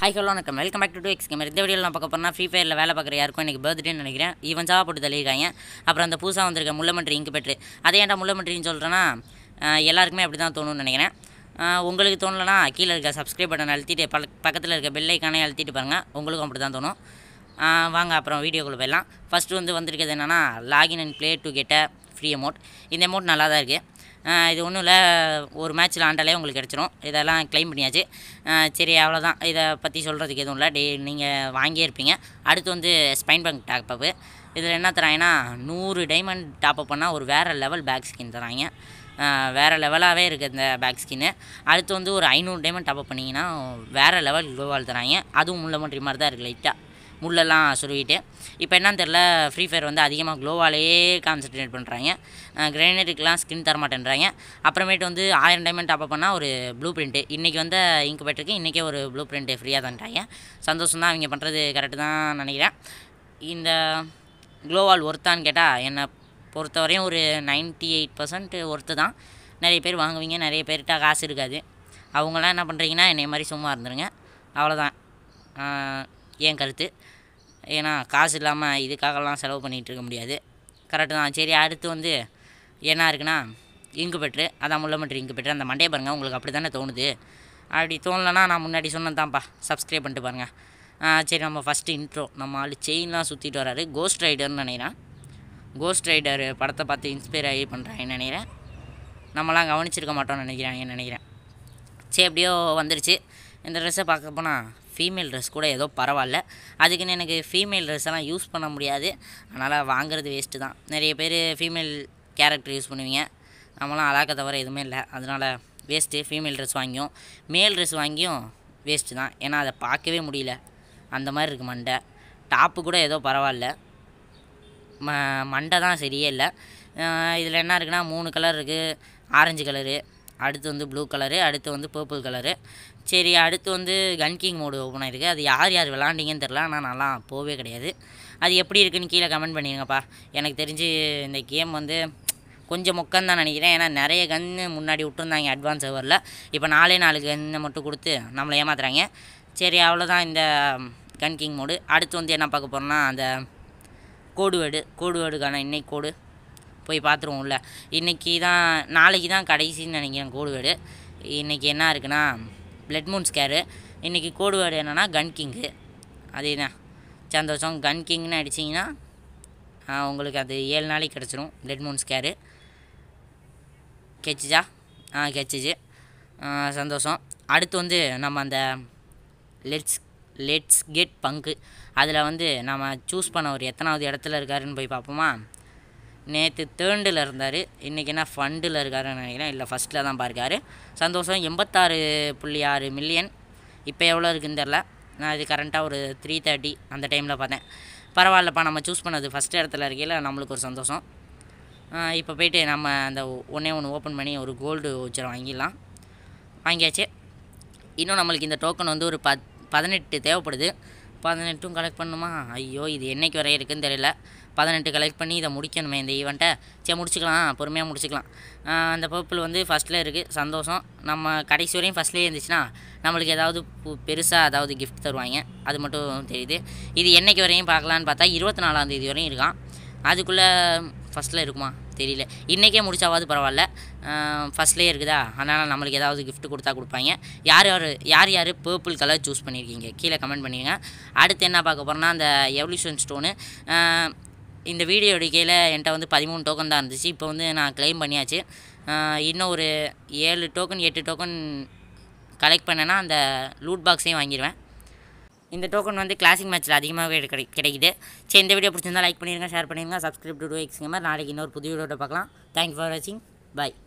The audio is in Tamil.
ஹை ஹலோ வணக்கம் welcome back to X gamer இந்த வீடியோவில் நான் பார்க்க போனால் ஃப்ரீ ஃபயரில் வேலை பார்க்குற யாருக்கும் எனக்கு பர்த்டேன்னு நினைக்கிறேன் ஈவன் சாவா போட்டு தள்ளியிருக்காங்க அப்புறம் அந்த புதுசாக வந்திருக்க முள்ளமன்றி இங்கு பெற்று அதே ஏன்டா முள்ளமன்றின்னு சொல்கிறேன்னா எல்லாருக்குமே அப்படி தான் தோணும்னு நினைக்கிறேன் உங்களுக்கு தோணலனா கீழே இருக்க சப்ஸ்கிரைப் பட்டன் அழுத்திட்டு பக்கத்தில் இருக்க பெல்லைக்கானே அழுத்திட்டு பாருங்கள் உங்களுக்கும் அப்படி தான் தோணும் வாங்க அப்புறம் வீடியோக்குள்ளே போயிடலாம் ஃபஸ்ட்டு வந்து வந்திருக்கிறது என்னென்னா login and play to get free amount இந்த அமௌண்ட் நல்லா தான் இருக்குது இது ஒன்றும் இல்லை ஒரு மேட்ச்சில் ஆண்டாலே உங்களுக்கு கிடச்சிரும் இதெல்லாம் கிளைம் பண்ணியாச்சு சரி அவ்வளோதான் இதை பற்றி சொல்கிறதுக்கு எதுவும் இல்லை டே நீங்கள் வாங்கியே இருப்பீங்க அடுத்து வந்து ஸ்பைன் பேங்க் டாப்அப்பு இதில் என்ன தராங்கன்னா நூறு டைமண்ட் டாப்அப் பண்ணால் ஒரு வேறு லெவல் பேக் ஸ்கின் தராங்க வேறு லெவலாகவே இருக்குது இந்த பேக் ஸ்கின்னு அடுத்து வந்து ஒரு ஐநூறு டைமண்ட் டாப்அப் பண்ணிங்கன்னா வேறு லெவல் க்ளோவால் தராங்க அதுவும் முள்ள மட்டும் மாதிரி தான் இருக்குது லைட்டாக முள்ளெல்லாம் சுருகிட்டு இப்போ என்னான்னு தெரில ஃப்ரீ ஃபயர் வந்து அதிகமாக க்ளோவாலேயே கான்சன்ட்ரேட் பண்ணுறாங்க கிரைனேட்டுக்கெலாம் ஸ்கின் தரமாட்டேன்றாங்க அப்புறமேட்டு வந்து ஆயிரம் டைமண்ட் அப்போ பண்ணால் ஒரு ப்ளூ பிரிண்ட்டு இன்றைக்கி வந்து பெற்றிருக்கு இன்றைக்கே ஒரு ப்ளூ பிரிண்ட்டு ஃப்ரீயாக தான்ட்டாங்க சந்தோஷம் தான் அவங்க பண்ணுறது கரெக்டு தான் நினைக்கிறேன் இந்த க்ளோவால் ஒர்த்தான்னு கேட்டால் என்னை பொறுத்தவரையும் ஒரு நைன்ட்டி எயிட் பர்சன்ட் ஒர்த்து தான் நிறைய பேர் வாங்குவீங்க நிறைய பேர்கிட்ட காசு இருக்காது அவங்களாம் என்ன பண்ணுறீங்கன்னா என்னை மாதிரி சும்மா இருந்துருங்க அவ்வளோதான் என் கருத்து ஏன்னா காசு இல்லாமல் இதுக்காகலாம் செலவு பண்ணிகிட்டு இருக்க முடியாது கரெக்டு தான் சரி அடுத்து வந்து என்ன இருக்குன்னா இங்கு பெற்று அதான் முள்ளமட்டு இங்கு பெற்று அந்த மண்டையை பாருங்கள் உங்களுக்கு அப்படி தானே தோணுது அப்படி தோணலன்னா நான் முன்னாடி சொன்னதான்ப்பா சப்ஸ்கிரைப் பண்ணிட்டு பாருங்கள் சரி நம்ம ஃபஸ்ட்டு இன்ட்ரோ நம்ம ஆள் செயின்லாம் சுற்றிட்டு வராரு கோஸ்ட் ரைடர்னு நினைக்கிறேன் கோஸ்ட் ரைடர் படத்தை பார்த்து இன்ஸ்பயர் ஆகி பண்ணுறாங்கன்னு நினைக்கிறேன் நம்மலாம் கவனிச்சிருக்க மாட்டோம்னு நினைக்கிறேன் நினைக்கிறேன் சரி எப்படியோ வந்துருச்சு இந்த ட்ரெஸ்ஸை பார்க்க போனால் ஃபீமேல் ட்ரெஸ் கூட ஏதோ பரவாயில்ல அதுக்குன்னு எனக்கு ஃபீமேல் ட்ரெஸ்ஸெல்லாம் யூஸ் பண்ண முடியாது அதனால் வாங்குறது வேஸ்ட்டு தான் நிறைய பேர் ஃபீமேல் கேரக்டர் யூஸ் பண்ணுவீங்க நம்மளாம் அழாக்க தவிர எதுவுமே இல்லை அதனால் வேஸ்ட்டு ஃபீமேல் ட்ரெஸ் வாங்கியும் மேல் ட்ரெஸ் வாங்கியும் வேஸ்ட்டு தான் ஏன்னா அதை பார்க்கவே முடியல அந்த மாதிரி இருக்குது மண்டை டாப்பு கூட ஏதோ பரவாயில்ல ம மண்டை தான் சரியே இல்லை இதில் என்ன இருக்குன்னா மூணு கலர் இருக்குது ஆரஞ்சு கலரு அடுத்து வந்து ப்ளூ கலரு அடுத்து வந்து பர்பிள் கலரு சரி அடுத்து வந்து கன்கிங் மோடு ஓப்பன் ஆயிருக்கு அது யார் யார் விளாண்டிங்கன்னு தெரில ஆனால் நல்லா போவே கிடையாது அது எப்படி இருக்குன்னு கீழே கமெண்ட் பண்ணிடுங்கப்பா எனக்கு தெரிஞ்சு இந்த கேம் வந்து கொஞ்சம் மொக்கம் தான் நினைக்கிறேன் ஏன்னா நிறைய கன்று முன்னாடி விட்டுருந்தாங்க அட்வான்ஸ் ஓவரில் இப்போ நாலே நாலு கன்று மட்டும் கொடுத்து நம்மளை ஏமாத்துறாங்க சரி அவ்வளோதான் இந்த கன்கிங் மோடு அடுத்து வந்து என்ன பார்க்க போகிறோன்னா அந்த கோடுவேடு கோடுவேடுக்கான இன்னைக்கு கோடு போய் பார்த்துருவோம்ல இன்றைக்கி தான் நாளைக்கு தான் கடைசின்னு நினைக்கிறேன் கோடுவேடு இன்றைக்கி என்ன இருக்குன்னா பிளட் மூன் ஸ்கேரு இன்றைக்கி கோடுவேடு என்னென்னா கன் கிங்கு அதே தான் சந்தோஷம் கன் கிங்னு அடிச்சிங்கன்னா உங்களுக்கு அது ஏழு நாளைக்கு கிடச்சிரும் பிளட் மூன் ஸ்கேரு கெச்சிச்சா ஆ கெச்சிச்சு சந்தோஷம் அடுத்து வந்து நம்ம அந்த லெட்ஸ் லெட்ஸ் கெட் பங்கு அதில் வந்து நம்ம சூஸ் பண்ண ஒரு எத்தனாவது இடத்துல இருக்காருன்னு போய் பார்ப்போமா நேற்று தேர்ண்டில் இருந்தார் இன்றைக்கி என்ன ஃபண்டில் இருக்காருன்னு நினைக்கிறேன் இல்லை ஃபஸ்ட்டில் தான் பார்க்காரு சந்தோஷம் எண்பத்தாறு புள்ளி ஆறு மில்லியன் இப்போ எவ்வளோ இருக்குன்னு தெரில நான் இது கரண்ட்டாக ஒரு த்ரீ தேர்ட்டி அந்த டைமில் பார்த்தேன் பரவாயில்லப்பா நம்ம சூஸ் பண்ணது ஃபஸ்ட் இடத்துல இருக்கையில் நம்மளுக்கு ஒரு சந்தோஷம் இப்போ போயிட்டு நம்ம அந்த ஒன்றே ஒன்று ஓப்பன் பண்ணி ஒரு கோல்டு வச்சர் வாங்கிடலாம் வாங்கியாச்சு இன்னும் நம்மளுக்கு இந்த டோக்கன் வந்து ஒரு பத் பதினெட்டு தேவைப்படுது பதினெட்டும் கலெக்ட் பண்ணுமா ஐயோ இது என்றைக்கு வரைய இருக்குன்னு தெரியல பதினெட்டு கலெக்ட் பண்ணி இதை முடிக்கணுமே இந்த ஈவெண்ட்டை சரி முடிச்சுக்கலாம் பொறுமையாக முடிச்சுக்கலாம் அந்த பர்பிள் வந்து ஃபஸ்ட்டில் இருக்குது சந்தோஷம் நம்ம கடைசி வரையும் ஃபஸ்ட்லேயே இருந்துச்சுன்னா நம்மளுக்கு ஏதாவது பெருசாக ஏதாவது கிஃப்ட் தருவாங்க அது மட்டும் தெரியுது இது என்றைக்கு வரையும் பார்க்கலான்னு பார்த்தா இருபத்தி தேதி வரையும் இருக்கான் அதுக்குள்ளே ஃபஸ்ட்டில் இருக்குமா தெரியல இன்றைக்கே முடிச்சாவது பரவாயில்ல ஃபஸ்ட்லேயே இருக்குதா அதனால் நம்மளுக்கு ஏதாவது கிஃப்ட் கொடுத்தா கொடுப்பாங்க யார் யார் யார் யார் பர்பிள் கலர் சூஸ் பண்ணியிருக்கீங்க கீழே கமெண்ட் பண்ணிடுங்க அடுத்து என்ன பார்க்க போகிறோம்னா அந்த எவல்யூஷன் ஸ்டோனு இந்த வீடியோ எடுக்கையில் என்கிட்ட வந்து பதிமூணு டோக்கன் தான் இருந்துச்சு இப்போ வந்து நான் கிளைம் பண்ணியாச்சு இன்னும் ஒரு ஏழு டோக்கன் எட்டு டோக்கன் கலெக்ட் பண்ணேன்னா அந்த லூட் பாக்ஸையும் வாங்கிடுவேன் இந்த டோக்கன் வந்து கிளாசிக் மேட்ச்சில் அதிகமாகவே கிடை கிடைக்குது சரி இந்த வீடியோ பிடிச்சிருந்தா லைக் பண்ணிடுங்க ஷேர் பண்ணிடுங்க சப்ஸ்கிரைப் டூ டூ எக்ஸுங்க மாதிரி நாளைக்கு இன்னொரு புது வீடியோட பார்க்கலாம் தேங்க்யூ ஃபார் வாட்சிங் பாய்